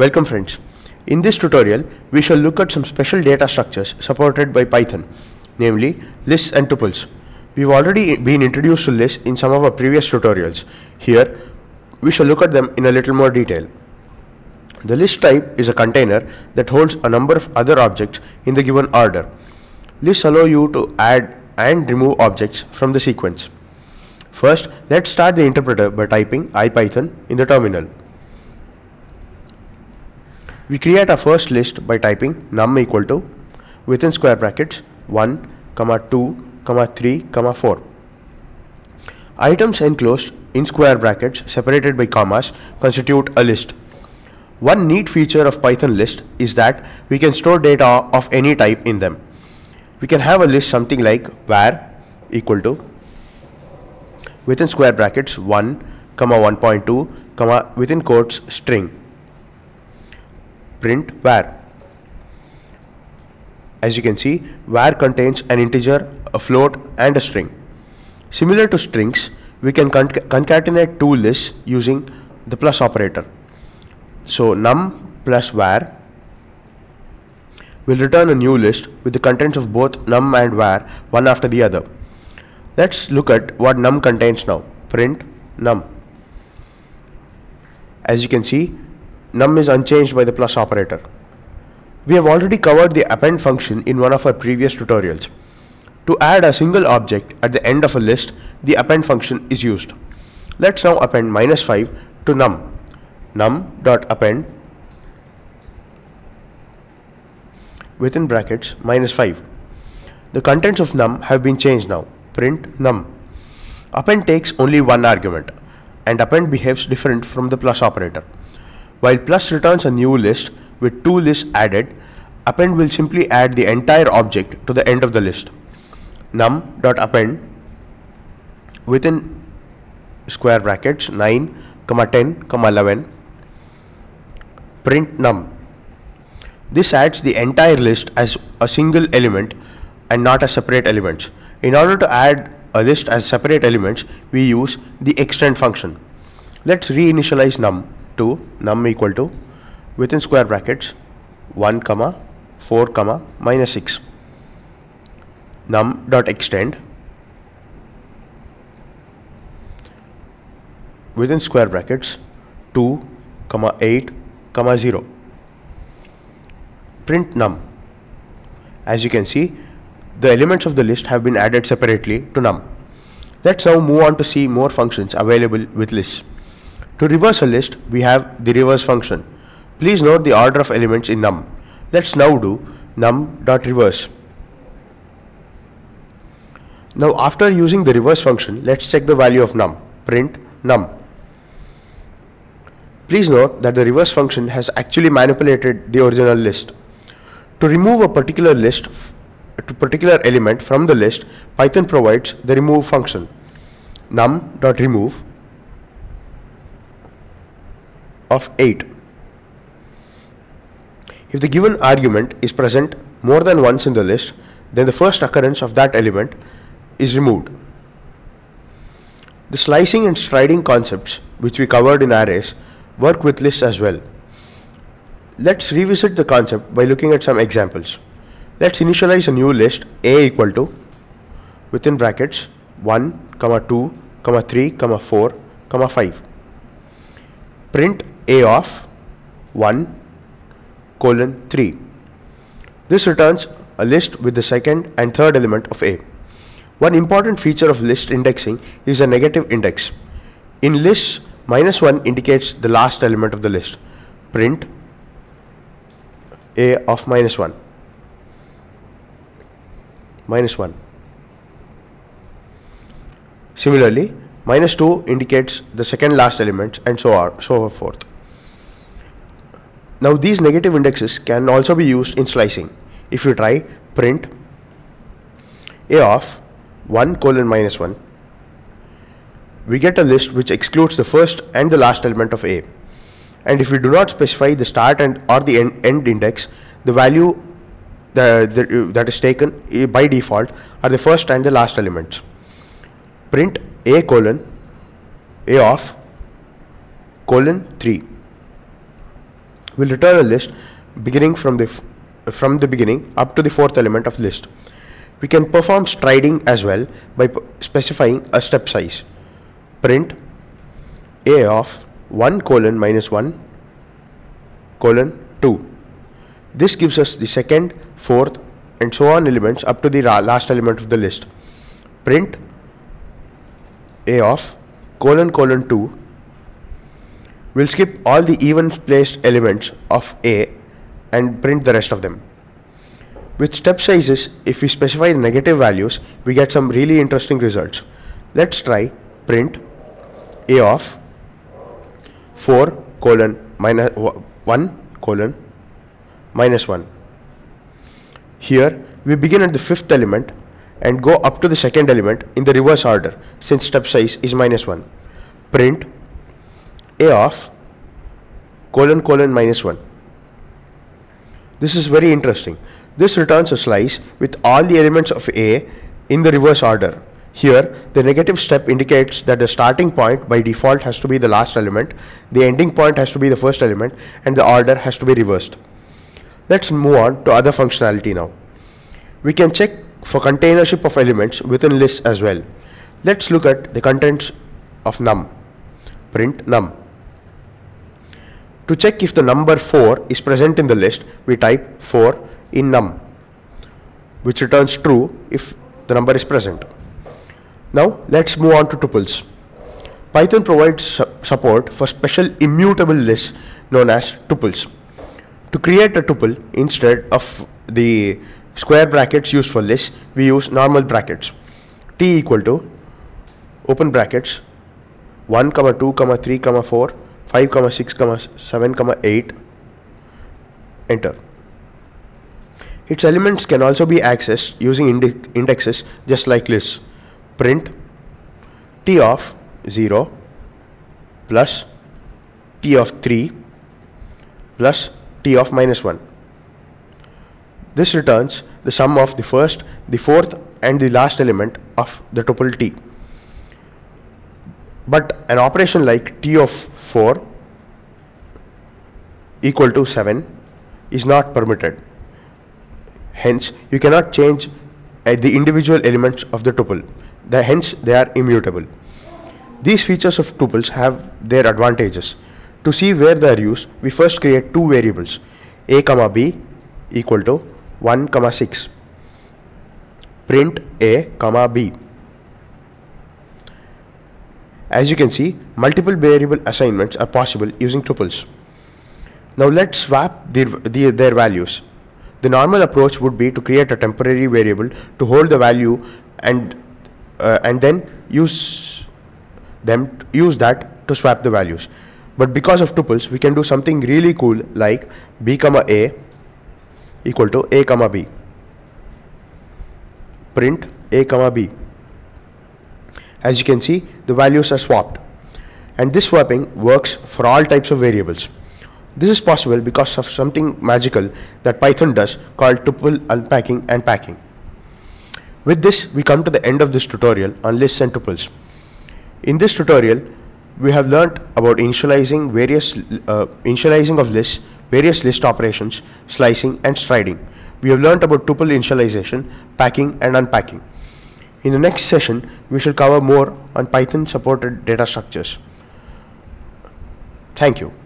Welcome friends. In this tutorial, we shall look at some special data structures supported by Python, namely lists and tuples. We've already been introduced to lists in some of our previous tutorials. Here, we shall look at them in a little more detail. The list type is a container that holds a number of other objects in the given order. Lists allow you to add and remove objects from the sequence. First, let's start the interpreter by typing IPython in the terminal. We create our first list by typing num equal to within square brackets 1, comma 2, comma 3, comma 4. Items enclosed in square brackets separated by commas constitute a list. One neat feature of Python list is that we can store data of any type in them. We can have a list something like var equal to within square brackets 1 comma 1.2 comma within quotes string print var as you can see var contains an integer a float and a string similar to strings we can concatenate two lists using the plus operator so num plus var will return a new list with the contents of both num and var one after the other let's look at what num contains now print num as you can see num is unchanged by the plus operator. We have already covered the append function in one of our previous tutorials. To add a single object at the end of a list, the append function is used. Let's now append minus 5 to num. num.append within brackets minus 5. The contents of num have been changed now. Print num. Append takes only one argument and append behaves different from the plus operator. While plus returns a new list with two lists added, append will simply add the entire object to the end of the list. num.append within square brackets 9, comma 10, comma 11 print num. This adds the entire list as a single element and not as separate elements. In order to add a list as separate elements, we use the extend function. Let's reinitialize num to num equal to within square brackets 1 comma 4 comma minus 6 num dot extend within square brackets 2 comma 8 comma 0 print num as you can see the elements of the list have been added separately to num let's now move on to see more functions available with lists to reverse a list, we have the reverse function. Please note the order of elements in num. Let's now do num.reverse. Now after using the reverse function, let's check the value of num, print num. Please note that the reverse function has actually manipulated the original list. To remove a particular list, to particular element from the list, Python provides the remove function. num.remove of 8. If the given argument is present more than once in the list, then the first occurrence of that element is removed. The slicing and striding concepts, which we covered in arrays, work with lists as well. Let's revisit the concept by looking at some examples. Let's initialize a new list A equal to within brackets 1, comma 2, comma 3, comma 4, comma 5. Print a of 1 colon 3. This returns a list with the second and third element of a. One important feature of list indexing is a negative index. In lists, minus 1 indicates the last element of the list. Print a of minus 1. Minus 1. Similarly, minus 2 indicates the second last element and so on so forth. Now these negative indexes can also be used in slicing. If you try print a of 1 colon minus 1, we get a list which excludes the first and the last element of a. And if we do not specify the start and or the end, end index, the value the, the, that is taken eh, by default are the first and the last elements. Print a colon a of colon 3 will return a list beginning from the from the beginning up to the fourth element of list. We can perform striding as well by specifying a step size. Print a of 1 colon minus 1 colon 2. This gives us the second, fourth and so on elements up to the last element of the list. Print a of colon colon 2 We'll skip all the even placed elements of A and print the rest of them. With step sizes, if we specify negative values, we get some really interesting results. Let's try print A of 4 colon minus 1 colon minus 1. Here, we begin at the fifth element and go up to the second element in the reverse order since step size is minus 1. Print a of colon colon minus 1. This is very interesting. This returns a slice with all the elements of a in the reverse order. Here, the negative step indicates that the starting point by default has to be the last element, the ending point has to be the first element, and the order has to be reversed. Let's move on to other functionality now. We can check for containership of elements within lists as well. Let's look at the contents of num, print num. To check if the number 4 is present in the list, we type 4 in num, which returns true if the number is present. Now let's move on to tuples. Python provides su support for special immutable lists known as tuples. To create a tuple instead of the square brackets used for lists, we use normal brackets. t equal to open brackets 1 comma 2 comma 3 comma 4 5 comma 6 comma 7 comma 8 enter its elements can also be accessed using indexes just like lists print t of 0 plus t of 3 plus t of minus 1 this returns the sum of the first the fourth and the last element of the tuple t but an operation like T of 4 equal to 7 is not permitted. Hence, you cannot change uh, the individual elements of the tuple. The, hence, they are immutable. These features of tuples have their advantages. To see where they are used, we first create two variables a comma b equal to 1 comma 6 print a comma b as you can see, multiple variable assignments are possible using tuples. Now let's swap their, their, their values. The normal approach would be to create a temporary variable to hold the value and uh, and then use them use that to swap the values. But because of tuples, we can do something really cool like b comma a equal to a comma b print a comma b as you can see the values are swapped and this swapping works for all types of variables. This is possible because of something magical that Python does called tuple unpacking and packing. With this we come to the end of this tutorial on lists and tuples. In this tutorial we have learnt about initializing various uh, initializing of lists, various list operations, slicing and striding. We have learnt about tuple initialization, packing and unpacking. In the next session, we shall cover more on Python supported data structures. Thank you.